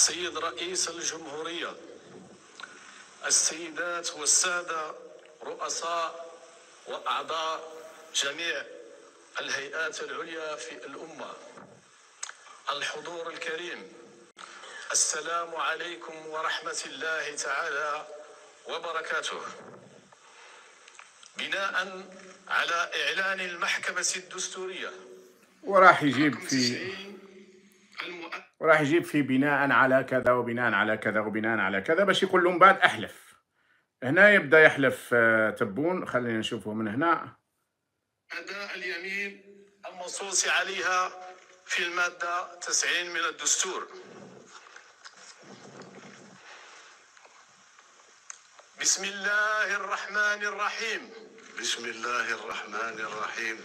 السيد رئيس الجمهورية السيدات والسادة رؤساء وأعضاء جميع الهيئات العليا في الأمة الحضور الكريم السلام عليكم ورحمة الله تعالى وبركاته بناء على إعلان المحكمة الدستورية وراح يجيب في وراح يجيب في بناء على كذا وبناء على كذا وبناء على كذا باش يقول لهم بعد احلف هنا يبدا يحلف آه، تبون خلينا نشوفه من هنا اداء اليمين المنصوص عليها في الماده 90 من الدستور بسم الله الرحمن الرحيم بسم الله الرحمن الرحيم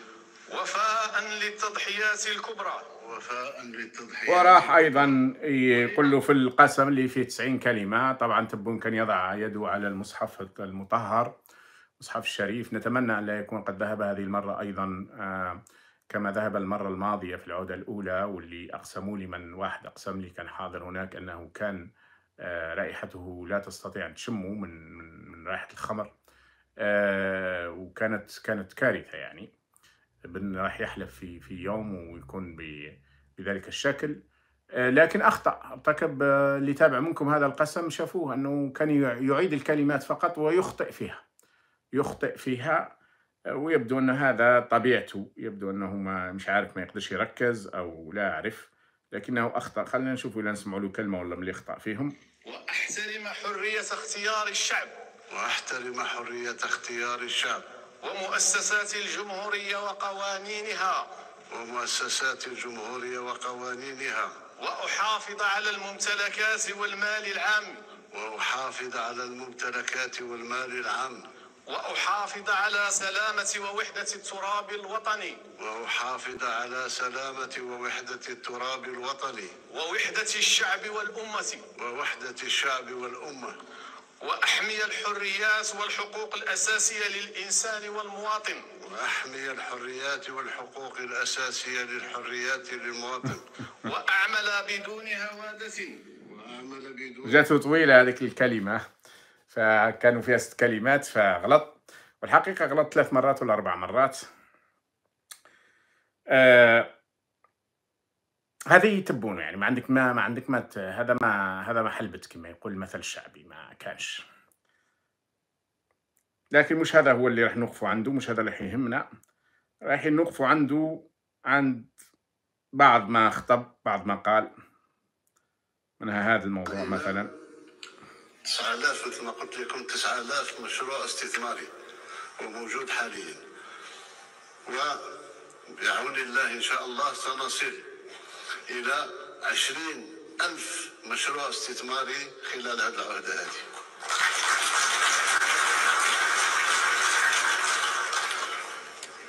وفاء للتضحيات الكبرى وفاء للتضحية وراح أيضا يقول له في القسم اللي فيه 90 كلمة طبعا تبون كان يضع يده على المصحف المطهر المصحف الشريف نتمنى أن لا يكون قد ذهب هذه المرة أيضا آه، كما ذهب المرة الماضية في العودة الأولى واللي أقسموا لي من واحد أقسم لي كان حاضر هناك أنه كان آه، رائحته لا تستطيع أن تشمه من, من, من رائحة الخمر آه، وكانت كانت كارثة يعني بن راح يحلف في في يوم ويكون ب بذلك الشكل آه، لكن اخطا ارتكب اللي تابع منكم هذا القسم شافوه انه كان يعيد الكلمات فقط ويخطئ فيها يخطئ فيها آه، ويبدو ان هذا طبيعته يبدو انه ما مش عارف ما يقدرش يركز او لا اعرف لكنه اخطا خلينا نشوف اذا نسمعوا له كلمه ولا من اللي اخطا فيهم واحترم حريه اختيار الشعب واحترم حريه اختيار الشعب ومؤسسات الجمهوريه وقوانينها ومؤسسات الجمهورية وقوانينها وأحافظ على الممتلكات والمال العام وأحافظ على الممتلكات والمال العام وأحافظ على سلامة ووحدة التراب الوطني وأحافظ على سلامة ووحدة التراب الوطني ووحدة الشعب والأمة ووحدة الشعب والأمة وأحمي الحريات والحقوق الأساسية للإنسان والمواطن وأحمي الحريات والحقوق الأساسية للحريات للمواطن وأعمل بدون هوادة وأعمل بدون جاته طويلة هذيك الكلمة فكانوا فيها ست كلمات فغلط والحقيقة غلط ثلاث مرات ولا أربع مرات آه هذه يتبونه يعني ما عندك ما ما عندك ما هذا ما هذا ما حلبت كما يقول المثل الشعبي ما كانش لكن مش هذا هو اللي راح نوقفوا عنده مش هذا اللي راح يهمنا راح نوقفوا عنده عند بعض ما خطب بعض ما قال منها هذا الموضوع مثلا 9000 مثل ما قلت لكم 9000 مشروع استثماري وموجود حاليا وبعون الله ان شاء الله سنصل إلى 20 ألف مشروع استثماري خلال هذه العهدة هذه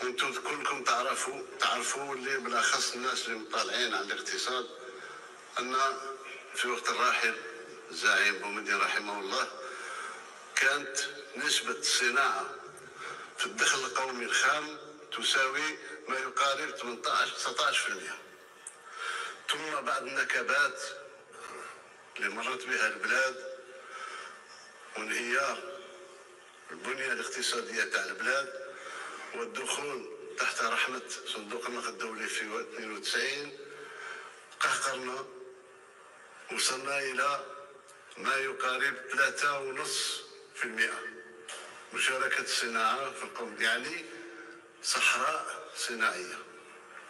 انتم كلكم تعرفوا تعرفوا اللي بالاخص الناس اللي مطالعين على الاقتصاد ان في وقت الراحل الزعيم بومدين رحمه الله كانت نسبة الصناعة في الدخل القومي الخام تساوي ما يقارب 18 19% ثم بعد النكبات اللي مرت بها البلاد وانهيار البنية الاقتصادية تاع البلاد والدخول تحت رحمة صندوق النقد الدولي في 92 قهقرنا وصلنا إلى ما يقارب 3.5% مشاركة الصناعة في القوم يعني صحراء صناعية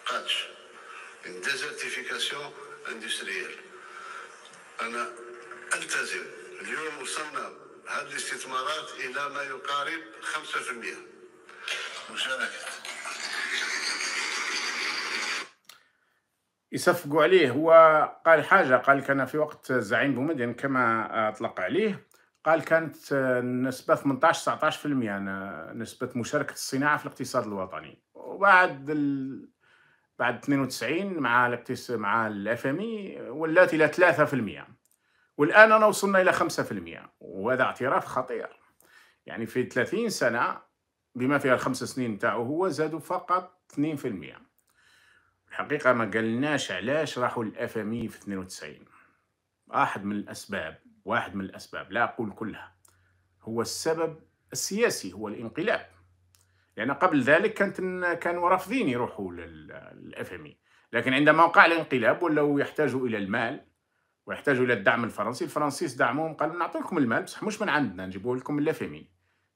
قادش une désertification industrielle انا التزم اليوم وصلنا هذه الاستثمارات الى ما يقارب 5% مشاركه يصفقوا عليه هو قال حاجة قال كان في وقت زعيم بومدين كما أطلق عليه قال كانت نسبة 18-19% نسبة مشاركة الصناعة في الاقتصاد الوطني وبعد بعد 92 مع الابتس مع الاف ام اي ولات الى 3% والان انا وصلنا الى 5% وهذا اعتراف خطير يعني في 30 سنه بما فيها الخمس سنين تاعو هو زادوا فقط 2% الحقيقه ما قالناش علاش راحوا الاف ام اي في 92 واحد من الاسباب واحد من الاسباب لا اقول كلها هو السبب السياسي هو الانقلاب لان يعني قبل ذلك كانت كانوا رافضين يروحوا للاف ام لكن عندما وقع الانقلاب ولو يحتاجوا الى المال ويحتاجوا الى الدعم الفرنسي الفرنسيس دعموهم قالوا نعطي لكم المال بصح مش من عندنا نجيبوه لكم من الاف ام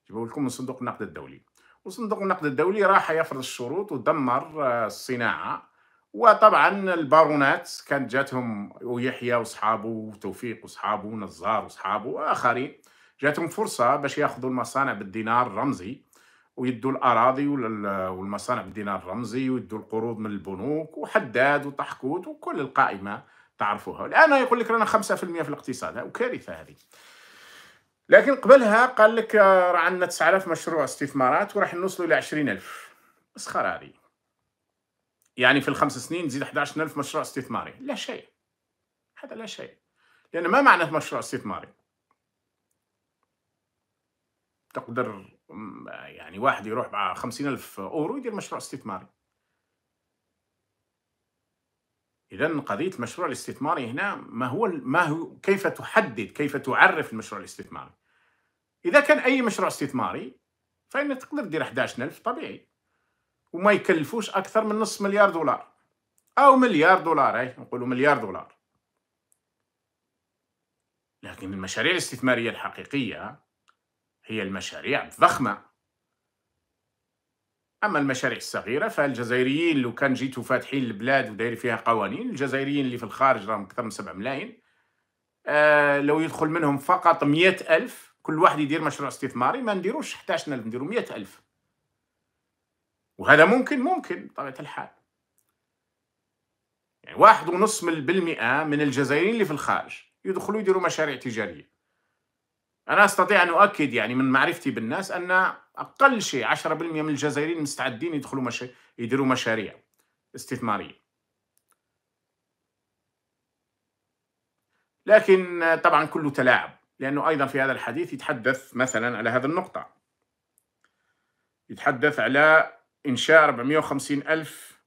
جيبوه لكم من صندوق النقد الدولي وصندوق النقد الدولي راح يفرض الشروط ودمر آه، الصناعه وطبعا البارونات كانت جاتهم ويحيى وصحابه وتوفيق وصحابه ونزار وصحابه واخرين جاتهم فرصه باش ياخذوا المصانع بالدينار الرمزي ويدوا الاراضي والمصانع بالدينار الرمزي ويدوا القروض من البنوك وحداد وطحكوت وكل القائمه تعرفوها الان يقول لك رانا 5% في الاقتصاد وكارثه هذه لكن قبلها قال لك آه، راه عندنا 9000 مشروع استثمارات وراح نوصلوا الى 20000 مسخره هذه يعني في الخمس سنين تزيد 11000 مشروع استثماري لا شيء هذا لا شيء لان ما معنى مشروع استثماري تقدر واحد يروح مع خمسين ألف أورو يدير مشروع استثماري إذا قضية المشروع الاستثماري هنا ما هو ما هو كيف تحدد كيف تعرف المشروع الاستثماري إذا كان أي مشروع استثماري فإن تقدر تدير ألف طبيعي وما يكلفوش أكثر من نصف مليار دولار أو مليار دولار أي نقولوا مليار دولار لكن المشاريع الاستثمارية الحقيقية هي المشاريع الضخمة اما المشاريع الصغيره فالجزائريين لو كان جيتوا فاتحين البلاد ودايرين فيها قوانين الجزائريين اللي في الخارج راهم اكثر من 7 ملايين آه لو يدخل منهم فقط مئة ألف كل واحد يدير مشروع استثماري ما نديروش 11000 نديرو مئة ألف وهذا ممكن ممكن بطبيعة الحال يعني واحد ونص من بالمئة من الجزائريين اللي في الخارج يدخلوا يديروا مشاريع تجارية أنا أستطيع أن أؤكد يعني من معرفتي بالناس أن أقل شيء 10% من الجزائريين مستعدين يدخلوا مش... يديروا مشاريع استثمارية لكن طبعا كله تلاعب لأنه أيضا في هذا الحديث يتحدث مثلا على هذه النقطة يتحدث على إنشاء 450 ألف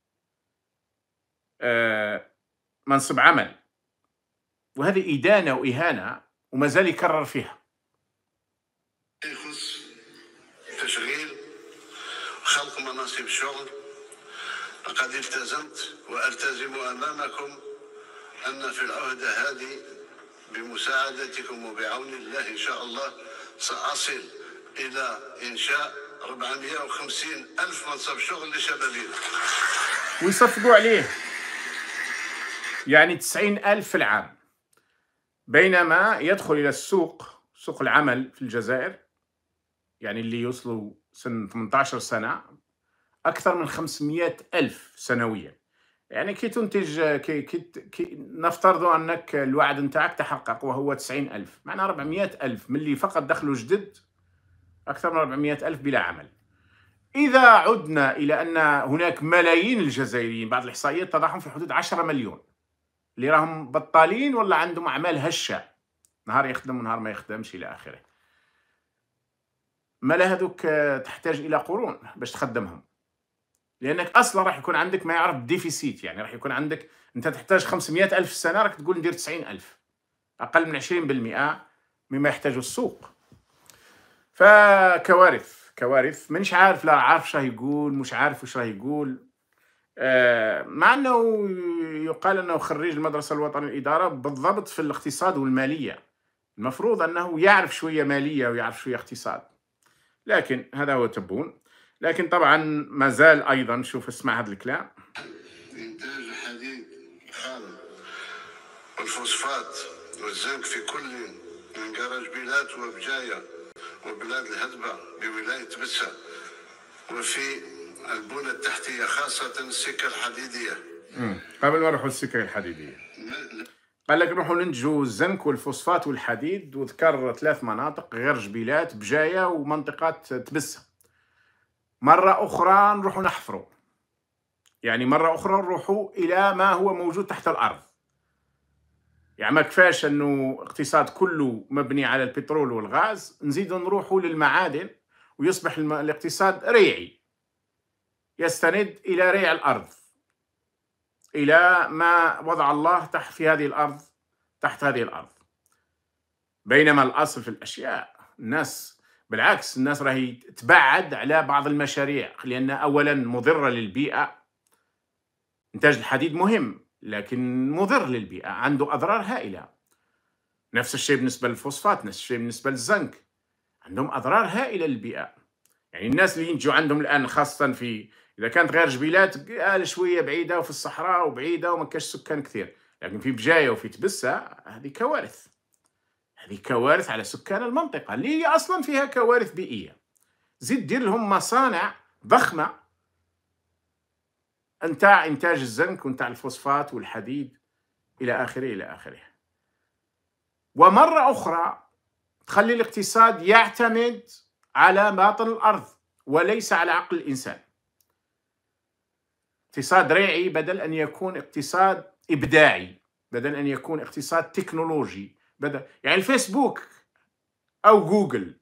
آه، منصب عمل وهذه إدانة وإهانة وما زال يكرر فيها مناصب الشغل لقد التزمت والتزم امامكم ان في العهده هذه بمساعدتكم وبعون الله ان شاء الله ساصل الى انشاء 450 الف منصب شغل لشبابنا ويصفقوا عليه يعني 90 ألف في العام بينما يدخل إلى السوق سوق العمل في الجزائر يعني اللي يوصلوا سن 18 سنة اكثر من 500 الف سنويا يعني كي تنتج كي, كي, نفترض انك الوعد نتاعك تحقق وهو 90 الف معنى 400 الف من اللي فقط دخله جدد اكثر من 400 الف بلا عمل اذا عدنا الى ان هناك ملايين الجزائريين بعض الاحصائيات تضعهم في حدود 10 مليون اللي راهم بطالين ولا عندهم اعمال هشه نهار يخدم ونهار ما يخدمش الى اخره مالا هذوك تحتاج الى قرون باش تخدمهم لانك اصلا راح يكون عندك ما يعرف ديفيسيت يعني راح يكون عندك انت تحتاج 500 الف في السنه راك تقول ندير 90 الف اقل من 20% مما يحتاجه السوق فكوارث كوارث منش عارف لا عارف شو يقول مش عارف وش راه يقول آه، مع انه يقال انه خريج المدرسه الوطنيه للاداره بالضبط في الاقتصاد والماليه المفروض انه يعرف شويه ماليه ويعرف شويه اقتصاد لكن هذا هو تبون لكن طبعا ما زال ايضا شوف اسمع هذا الكلام انتاج الحديد الخام والفوسفات والزنك في كل من كراج بلاد وبجايه وبلاد الهدبه بولايه بسه وفي البنى التحتيه خاصه السكه الحديديه قبل ما نروحوا السكه الحديديه قال لك نروحوا ننتجوا الزنك والفوسفات والحديد وذكر ثلاث مناطق غير جبيلات بجايه ومنطقه تبسه مرة أخرى نروحوا نحفروا يعني مرة أخرى نروحوا إلى ما هو موجود تحت الأرض يعني ما كفاش أنه اقتصاد كله مبني على البترول والغاز نزيد نروحوا للمعادن ويصبح الاقتصاد ريعي يستند إلى ريع الأرض إلى ما وضع الله تحت في هذه الأرض تحت هذه الأرض بينما الأصل في الأشياء الناس بالعكس الناس راهي تبعد على بعض المشاريع لأنها أولا مضرة للبيئة إنتاج الحديد مهم لكن مضر للبيئة عنده أضرار هائلة نفس الشيء بالنسبة للفوسفات نفس الشيء بالنسبة للزنك عندهم أضرار هائلة للبيئة يعني الناس اللي ينتجوا عندهم الآن خاصة في إذا كانت غير جبيلات قال شوية بعيدة وفي الصحراء وبعيدة وما كاش سكان كثير لكن في بجاية وفي تبسة هذه كوارث هذه كوارث على سكان المنطقة اللي هي أصلا فيها كوارث بيئية زيد دير لهم مصانع ضخمة نتاع إنتاج الزنك ونتاع الفوسفات والحديد إلى آخره إلى آخره ومرة أخرى تخلي الاقتصاد يعتمد على باطن الأرض وليس على عقل الإنسان اقتصاد ريعي بدل أن يكون اقتصاد إبداعي بدل أن يكون اقتصاد تكنولوجي بدا يعني الفيسبوك او جوجل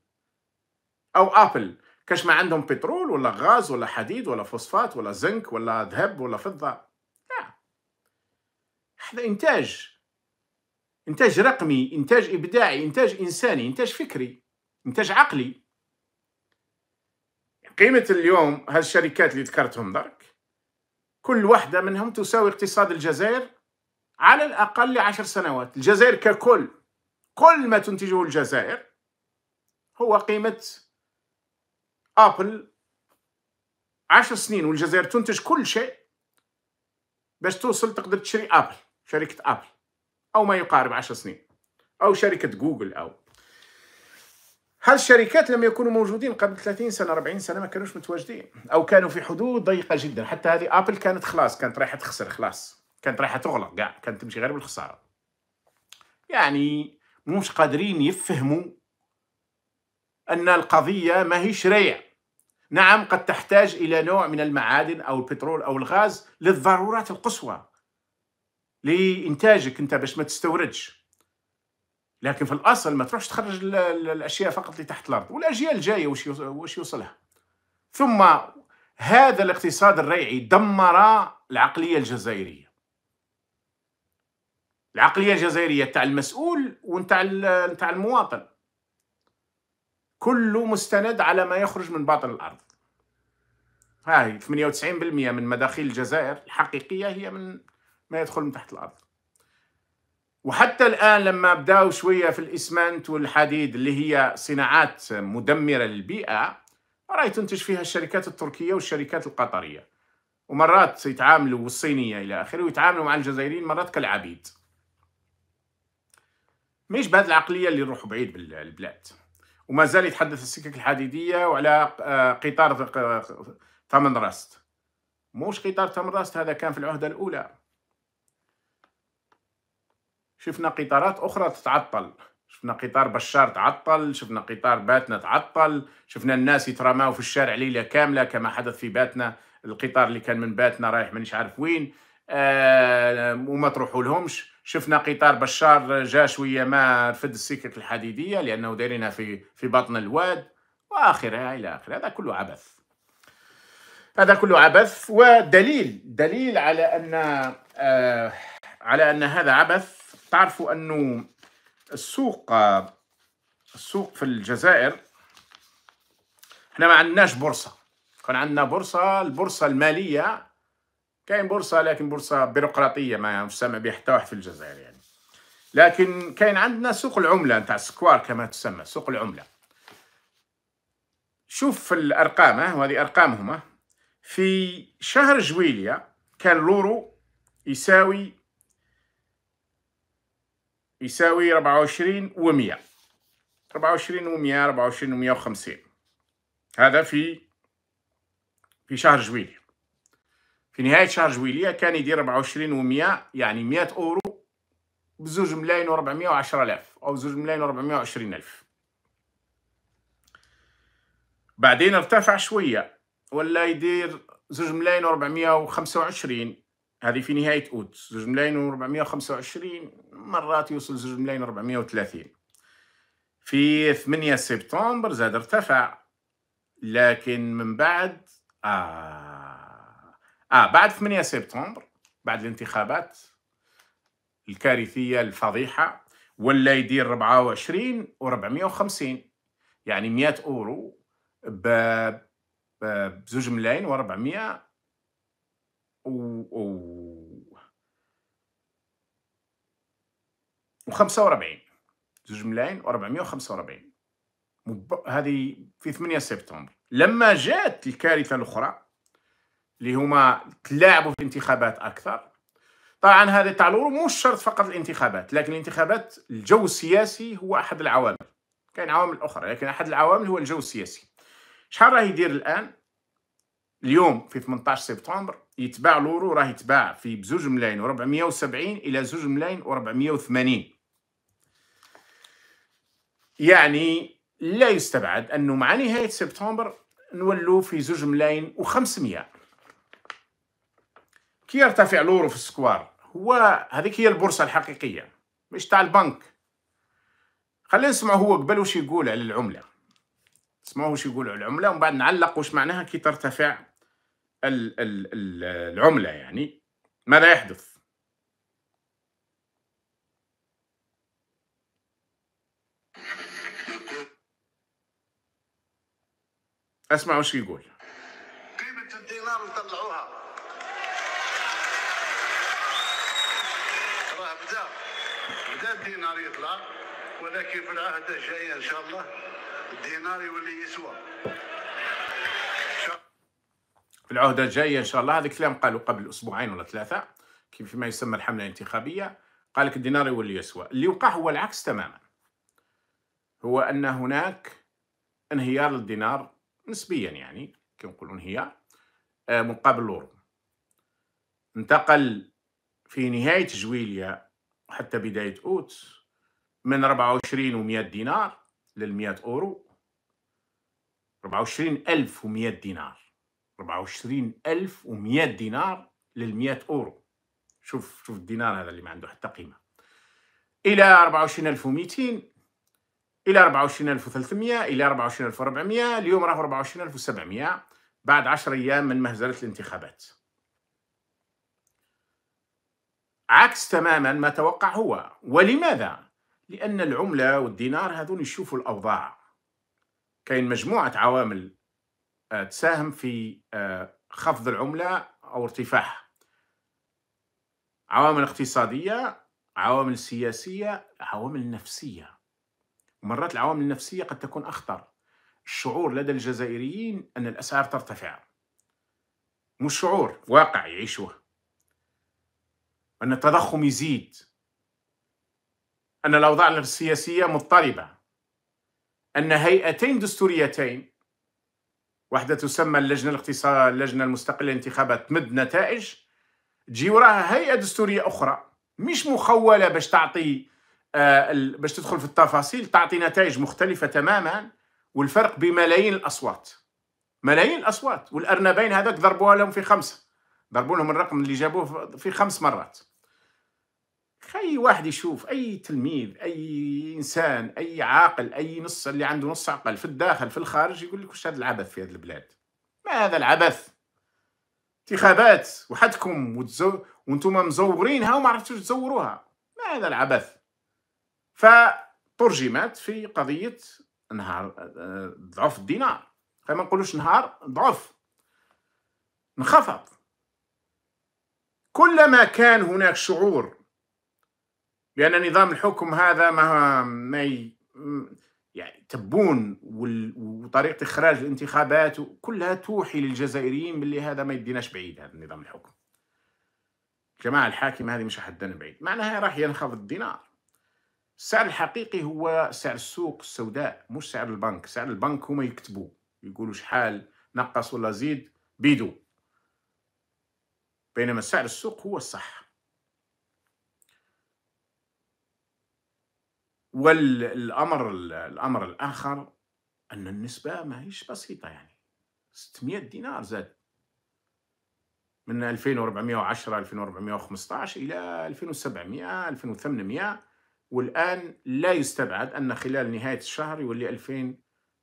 او ابل كاش ما عندهم بترول ولا غاز ولا حديد ولا فوسفات ولا زنك ولا ذهب ولا فضه لا هذا انتاج انتاج رقمي انتاج ابداعي انتاج انساني انتاج فكري انتاج عقلي قيمه اليوم هالشركات اللي ذكرتهم درك كل واحده منهم تساوي اقتصاد الجزائر على الاقل لعشر سنوات الجزائر ككل كل ما تنتجه الجزائر هو قيمة أبل عشر سنين والجزائر تنتج كل شيء باش توصل تقدر تشري أبل شركة أبل أو ما يقارب عشر سنين أو شركة جوجل أو هالشركات لم يكونوا موجودين قبل 30 سنة 40 سنة ما كانوش متواجدين أو كانوا في حدود ضيقة جدا حتى هذه أبل كانت خلاص كانت رايحة تخسر خلاص كانت رايحة تغلق كانت تمشي غير بالخسارة يعني مش قادرين يفهموا أن القضية ما هي شريعة نعم قد تحتاج إلى نوع من المعادن أو البترول أو الغاز للضرورات القصوى لإنتاجك أنت باش ما تستوردش لكن في الأصل ما تروحش تخرج الأشياء فقط لتحت الأرض والأجيال الجاية وش يوصلها ثم هذا الاقتصاد الريعي دمر العقلية الجزائرية العقليه الجزائريه تاع المسؤول ونتاع نتاع المواطن كله مستند على ما يخرج من باطن الارض هاي 98% من مداخيل الجزائر الحقيقيه هي من ما يدخل من تحت الارض وحتى الان لما بداوا شويه في الاسمنت والحديد اللي هي صناعات مدمره للبيئه راهي تنتج فيها الشركات التركيه والشركات القطريه ومرات يتعاملوا والصينيه الى اخره ويتعاملوا مع الجزائريين مرات كالعبيد مش بهذه العقليه اللي يروحوا بعيد بالبلاد وما زال يتحدث السكك الحديديه وعلى آه، قطار ثمن راست موش قطار ثمن راست هذا كان في العهده الاولى شفنا قطارات اخرى تتعطل شفنا قطار بشار تعطل شفنا قطار باتنا تعطل شفنا الناس يترماو في الشارع ليله كامله كما حدث في باتنا القطار اللي كان من باتنا رايح مانيش عارف وين آه وما تروحوا لهمش شفنا قطار بشار جا شويه ما رفد السكك الحديديه لانه دايرينها في في بطن الواد واخره الى اخره هذا كله عبث هذا كله عبث ودليل دليل على ان آه على ان هذا عبث تعرفوا انه السوق السوق في الجزائر احنا ما عندناش بورصه كان عندنا بورصه البورصه الماليه كاين بورصه لكن بورصه بيروقراطيه ما تسمى واحد في الجزائر يعني لكن كاين عندنا سوق العمله نتاع السكوار كما تسمى سوق العمله شوف الارقام وهذه ارقامهما في شهر جويلية كان لورو يساوي يساوي 24 و 100 24 و 100 24 و 150 هذا في في شهر جويلية في نهايه شهر جويليه كان يدير 24 و100 يعني 100 اورو بزوج ملايين و410 ألف او زوج ملايين و420 الف بعدين ارتفع شويه ولا يدير زوج ملايين و425 هذه في نهايه اود زوج ملايين و425 مرات يوصل زوج ملايين و430 في 8 سبتمبر زاد ارتفع لكن من بعد آه اه بعد 8 سبتمبر بعد الانتخابات الكارثيه الفضيحه ولا يدير 24 و450 يعني 100 اورو ب بزوج ملايين و400 و, و... و45 زوج ملايين و445 هذه في 8 سبتمبر لما جات الكارثه الاخرى اللي هما تلاعبوا في الانتخابات اكثر طبعا هذا التعلور مش شرط فقط الانتخابات لكن الانتخابات الجو السياسي هو احد العوامل كاين عوامل اخرى لكن احد العوامل هو الجو السياسي شحال راه يدير الان اليوم في 18 سبتمبر يتباع لورو راه يتباع في بزوج ملايين و470 الى زوج ملايين و480 يعني لا يستبعد انه مع نهايه سبتمبر نولوا في زوج ملايين و500 كي يرتفع لورو في السكوار هو هذيك هي البورصه الحقيقيه مش تاع البنك خلينا نسمع هو قبل واش يقول على العمله اسمعوا واش يقول على العمله ومن بعد نعلق واش معناها كي ترتفع الـ الـ الـ العمله يعني ماذا يحدث اسمع واش يقول قيمه الدينار نطلعوها الدينار يطلع ولكن في العهد الجاي ان شاء الله الدينار يولي يسوى في العهدة الجاية إن شاء الله هذا الكلام قالوا قبل أسبوعين ولا ثلاثة كيف فيما يسمى الحملة الانتخابية قال لك الدينار يولي يسوى اللي وقع هو العكس تماما هو أن هناك انهيار للدينار نسبيا يعني كي نقولوا انهيار آه، مقابل الأورو انتقل في نهاية جويلية حتى بداية أوت من 24 و100 دينار لل 100 أورو 24 ألف و100 دينار 24 ألف و100 دينار لل 100 أورو شوف شوف الدينار هذا اللي ما عنده حتى قيمة إلى 24 ألف و200 إلى 24 ألف و300 إلى 24 ألف و400 اليوم راه 24 ألف و700 بعد 10 أيام من مهزلة الانتخابات عكس تماما ما توقع هو ولماذا؟ لأن العملة والدينار هذون يشوفوا الأوضاع كاين مجموعة عوامل آه، تساهم في آه، خفض العملة أو ارتفاعها عوامل اقتصادية عوامل سياسية عوامل نفسية مرات العوامل النفسية قد تكون أخطر الشعور لدى الجزائريين أن الأسعار ترتفع مش شعور واقع يعيشوه وأن التضخم يزيد أن الأوضاع السياسية مضطربة أن هيئتين دستوريتين واحدة تسمى اللجنة الاقتصاد اللجنة المستقلة الانتخابات تمد نتائج تجي وراها هيئة دستورية أخرى مش مخولة باش تعطي آه باش تدخل في التفاصيل تعطي نتائج مختلفة تماما والفرق بملايين الأصوات ملايين الأصوات والأرنبين هذاك ضربوها لهم في خمسة ضربوا لهم الرقم اللي جابوه في خمس مرات اي واحد يشوف اي تلميذ اي انسان اي عاقل اي نص اللي عنده نص عقل في الداخل في الخارج يقول لك وش هذا العبث في هذه البلاد ما هذا العبث انتخابات وحدكم وتزو... وانتم مزورينها وما عرفتوش تزوروها ما هذا العبث فترجمت في قضيه نهار آه، ضعف الدينار فما نقولوش نهار ضعف انخفض كلما كان هناك شعور لان نظام الحكم هذا ما ما يعني تبون وطريقه اخراج الانتخابات كلها توحي للجزائريين باللي هذا ما يديناش بعيد هذا نظام الحكم الجماعه الحاكمه هذه مش حدنا بعيد معناها راح ينخفض الدينار السعر الحقيقي هو سعر السوق السوداء مش سعر البنك سعر البنك هما يكتبوا يقولوا شحال نقص ولا زيد بيدو بينما سعر السوق هو الصح والامر الامر الاخر ان النسبه ماهيش بسيطه يعني 600 دينار زاد من 2410 2415 الى 2700 2800 والان لا يستبعد ان خلال نهايه الشهر يولي 2000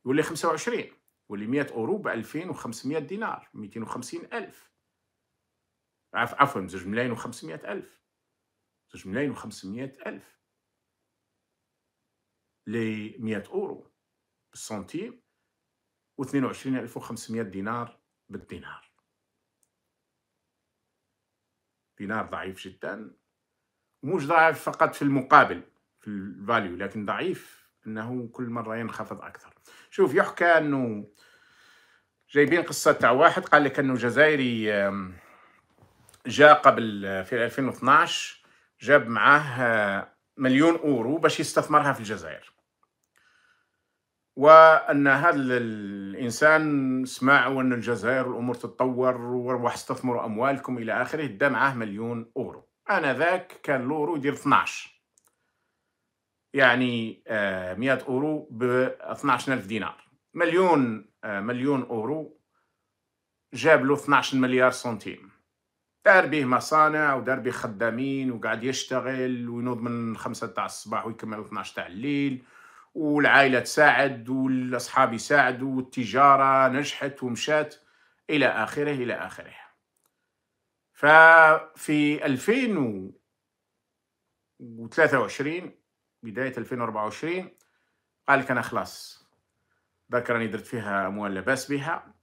يولي 25 يولي 100 اورو ب 2500 دينار 250 الف عفوا زوج ملايين و 500 الف 2 ملايين و 500 الف ل 100 اورو بالسنتيم و22500 دينار بالدينار دينار ضعيف جدا مش ضعيف فقط في المقابل في الفاليو لكن ضعيف انه كل مره ينخفض اكثر شوف يحكى انه جايبين قصه تاع واحد قال لك انه جزائري جاء قبل في 2012 جاب معاه آه، مليون اورو باش يستثمرها في الجزائر وان هذا الانسان سمع وان الجزائر الامور تتطور وراح استثمروا اموالكم الى اخره دا معاه مليون اورو انا ذاك كان لورو يدير 12 يعني 100 آه، اورو ب 12000 دينار مليون آه، مليون اورو جاب له 12 مليار سنتيم دار به مصانع ودار به خدامين وقاعد يشتغل وينوض من 5 تاع الصباح ويكمل 12 تاع الليل والعائلة تساعد والأصحاب يساعدوا والتجارة نجحت ومشات إلى آخره إلى آخره ففي 2023 بداية 2024 قال لك أنا خلاص ذاك راني درت فيها أموال لاباس بها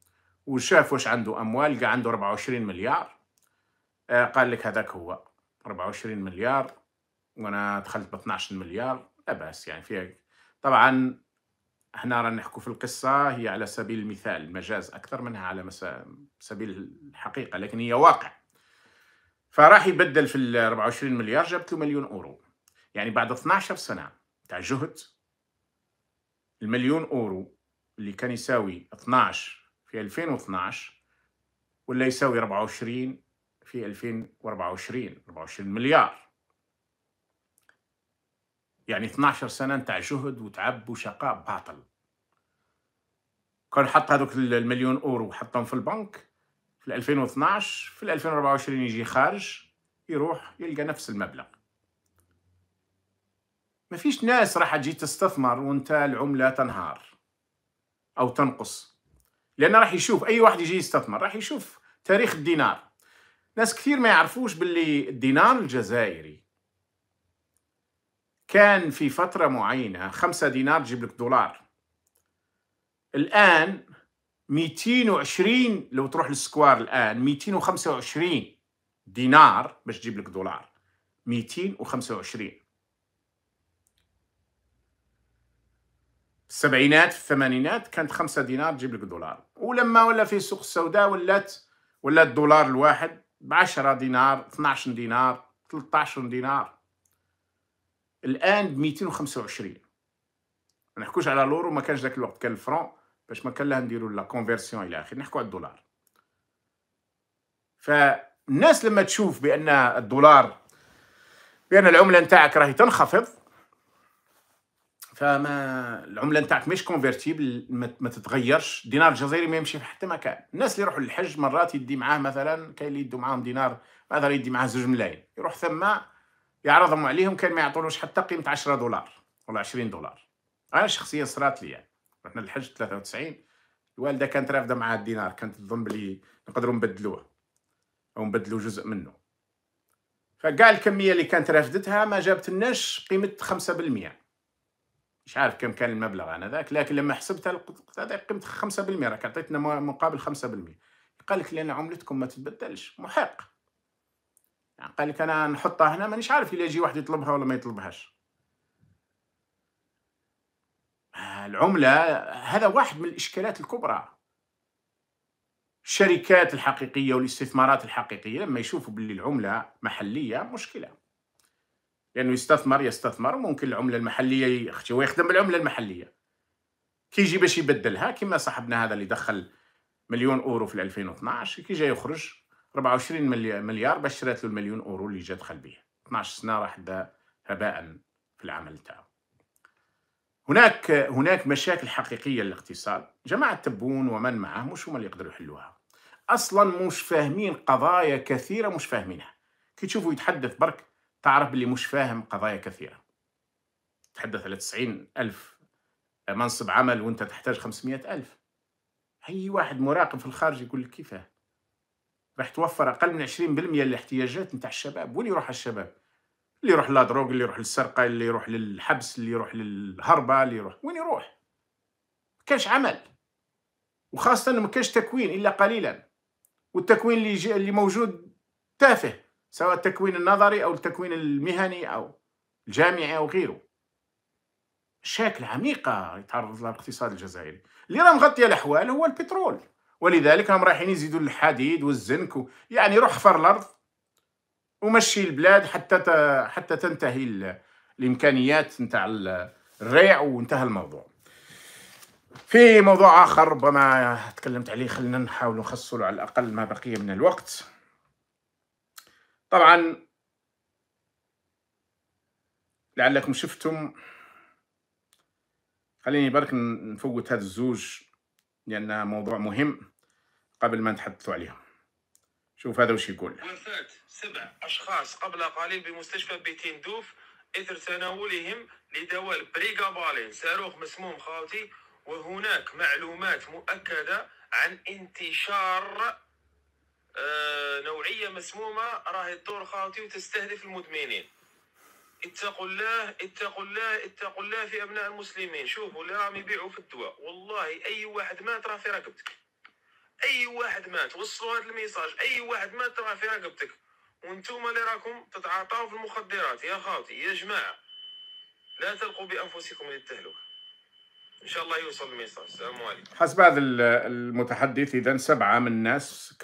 وشاف واش عنده أموال لقى عنده 24 مليار آه، قال لك هذاك هو 24 مليار وأنا دخلت ب 12 مليار لاباس يعني فيها طبعا احنا رانا نحكوا في القصة هي على سبيل المثال مجاز أكثر منها على سبيل الحقيقة لكن هي واقع فراح يبدل في ال 24 مليار جاب 2 مليون أورو يعني بعد 12 سنة تاع جهد المليون أورو اللي كان يساوي 12 في 2012 ولا يساوي 24 في 2024 24 مليار يعني 12 سنه نتاع جهد وتعب وشقاء باطل كان حط هذوك المليون اورو حطهم في البنك في 2012 في 2024 يجي خارج يروح يلقى نفس المبلغ ما فيش ناس راح تجي تستثمر وانت العملة تنهار أو تنقص لأن راح يشوف أي واحد يجي يستثمر راح يشوف تاريخ الدينار ناس كثير ما يعرفوش باللي الدينار الجزائري كان في فترة معينة خمسة دينار جيب لك دولار الآن 220 لو تروح للسكوار الآن 225 دينار باش تجيب لك دولار 225 السبعينات في الثمانينات كانت خمسة دينار تجيب لك دولار ولما ولا في السوق السوداء ولات ولا الدولار الواحد بعشرة دينار 12 دينار 13 دينار الان ب 225 ما نحكوش على لورو ما كانش ذاك الوقت كان الفرون باش ما كان لها نديرو لا كونفيرسيون الى اخره نحكو على الدولار فالناس لما تشوف بان الدولار بان العمله نتاعك راهي تنخفض فما العمله نتاعك مش كونفيرتيبل ما تتغيرش دينار الجزائري ما يمشي في حتى مكان الناس اللي يروحوا للحج مرات يدي معاه مثلا كاين اللي يدو معاهم دينار مثلا يدي معاه زوج ملايين يروح ثما يعرضهم عليهم كان ما يعطونوش حتى قيمه 10 دولار ولا 20 دولار انا شخصيا صرات لي يعني رحنا الحج 93 الوالده كانت رافضه مع الدينار كانت تظن بلي نقدروا نبدلوه او نبدلو جزء منه فكاع الكميه اللي كانت رافدتها ما جابت لناش قيمه 5% مش عارف كم كان المبلغ انا ذاك لكن لما حسبتها قلت هذا قيمه 5% راك عطيتنا مقابل 5% قال لك لان عملتكم ما تتبدلش محق نعم. قال لك انا نحطها هنا مانيش عارف الا يجي واحد يطلبها ولا ما يطلبهاش آه، العمله هذا واحد من الاشكالات الكبرى الشركات الحقيقيه والاستثمارات الحقيقيه لما يشوفوا باللي العمله محليه مشكله لانه يستثمر يستثمر ممكن العمله المحليه يختي ويخدم بالعمله المحليه كي يجي باش يبدلها كما صاحبنا هذا اللي دخل مليون اورو في 2012 كي جاي يخرج 24 مليار باش شرات له المليون اورو اللي جات به 12 سنه راح دا هباء في العمل تاعو هناك هناك مشاكل حقيقيه للاقتصاد جماعه تبون ومن معه مش هما اللي يقدروا يحلوها اصلا مش فاهمين قضايا كثيره مش فاهمينها كي تشوفوا يتحدث برك تعرف اللي مش فاهم قضايا كثيره تحدث على 90 الف منصب عمل وانت تحتاج 500 الف اي واحد مراقب في الخارج يقول لك كيفاه راح توفر اقل من 20% الاحتياجات نتاع الشباب وين يروح الشباب اللي يروح للدروغ اللي يروح للسرقه اللي يروح للحبس اللي يروح للهربه اللي يروح وين يروح ما كانش عمل وخاصه ما كانش تكوين الا قليلا والتكوين اللي جي... اللي موجود تافه سواء التكوين النظري او التكوين المهني او الجامعي او غيره مشاكل عميقه يتعرض لها الاقتصاد الجزائري اللي راه مغطيه الاحوال هو البترول ولذلك هم رايحين يزيدوا الحديد والزنك و... يعني روح حفر الارض ومشي البلاد حتى ت... حتى تنتهي ال... الامكانيات نتاع الريع وانتهى الموضوع في موضوع اخر ربما تكلمت عليه خلينا نحاول نخصصوا على الاقل ما بقي من الوقت طبعا لعلكم شفتم خليني برك نفوت هذا الزوج لأنها موضوع مهم قبل ما نتحدثوا عليها شوف هذا وش يقول وفاة سبع أشخاص قبل قليل بمستشفى بيتين دوف إثر تناولهم لدواء بريغابالين صاروخ مسموم خاوتي وهناك معلومات مؤكدة عن انتشار آه، نوعية مسمومة راهي تدور خاوتي وتستهدف المدمنين اتقوا الله اتقوا الله اتقوا الله في ابناء المسلمين شوفوا اللي راهم يبيعوا في الدواء والله اي واحد مات راه في رقبتك اي واحد مات وصلوا هذا الميساج اي واحد مات راه في رقبتك وانتم اللي راكم تتعاطاو في المخدرات يا خاوتي يا جماعه لا تلقوا بانفسكم للتهلكه ان شاء الله يوصل الميساج السلام عليكم حسب هذا المتحدث اذا سبعه من الناس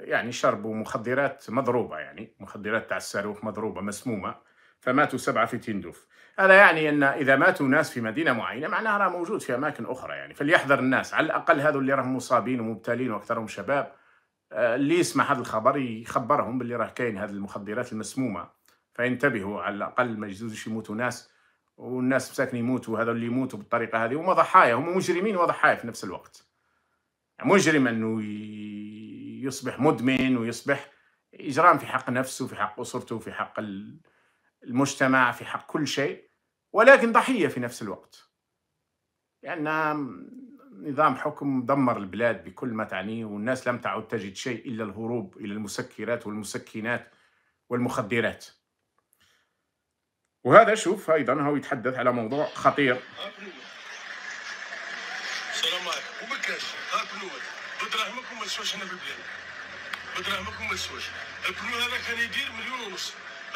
يعني شربوا مخدرات مضروبه يعني مخدرات تاع الصاروخ مضروبه مسمومه فماتوا سبعة في تندوف هذا يعني أن إذا ماتوا ناس في مدينة معينة معناها راه موجود في أماكن أخرى يعني فليحذر الناس على الأقل هذو اللي راهم مصابين ومبتلين وأكثرهم شباب آه، اللي يسمع هذا الخبر يخبرهم باللي راه كاين هذه المخدرات المسمومة فينتبهوا على الأقل ما يجوزش يموتوا ناس والناس مساكن يموتوا هذا اللي يموتوا بالطريقة هذه هما ضحايا هم مجرمين وضحايا في نفس الوقت يعني مجرم أنه يصبح مدمن ويصبح إجرام في حق نفسه في حق أسرته في حق ال... المجتمع في حق كل شيء ولكن ضحية في نفس الوقت لأن نظام حكم دمر البلاد بكل ما تعنيه والناس لم تعد تجد شيء إلا الهروب إلى المسكرات والمسكنات والمخدرات وهذا شوف أيضا هو يتحدث على موضوع خطير السلام عليكم وما اكلوا بدراهمكم ما تسواش في البلاد بدراهمكم ما تسواش البلو هذا كان يدير مليون ونص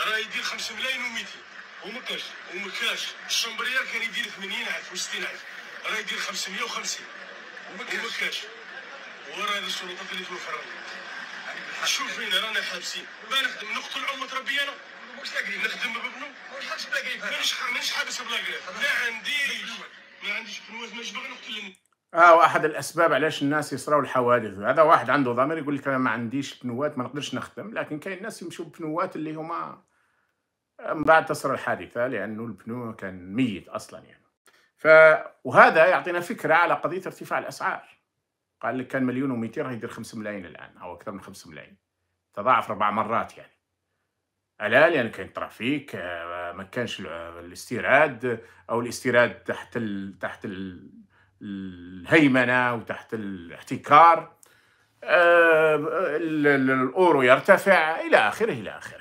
راه يدير 5 ملايين و200 وما كاش وما كاش الشمبريال كان يدير 80 و60 راه يدير 550 وما كاش وراه هذا الشرطه اللي توفر شوف فين رانا حابسين ما نخدم نقتل عمة ربي انا واش لاقي نخدم بابنو واش مانيش مانيش حابس بلاقي ما عنديش ما عنديش فلوس ما جبر نقتل اه واحد الاسباب علاش الناس يصراو الحوادث هذا واحد عنده ضمير يقول لك انا ما عنديش بنوات ما نقدرش نخدم لكن كاين ناس يمشوا بنوات اللي هما من بعد تصل الحادثة لأنه البنو كان ميت أصلا يعني ف وهذا يعطينا فكرة على قضية ارتفاع الأسعار قال لك كان مليون و200 يدير 5 ملايين الآن أو أكثر من 5 ملايين تضاعف أربع مرات يعني ألا لأن كان ترافيك آه، ما كانش الاستيراد أو الاستيراد تحت ال... تحت ال... الهيمنة وتحت الاحتكار آه، الأورو يرتفع إلى آخره إلى آخره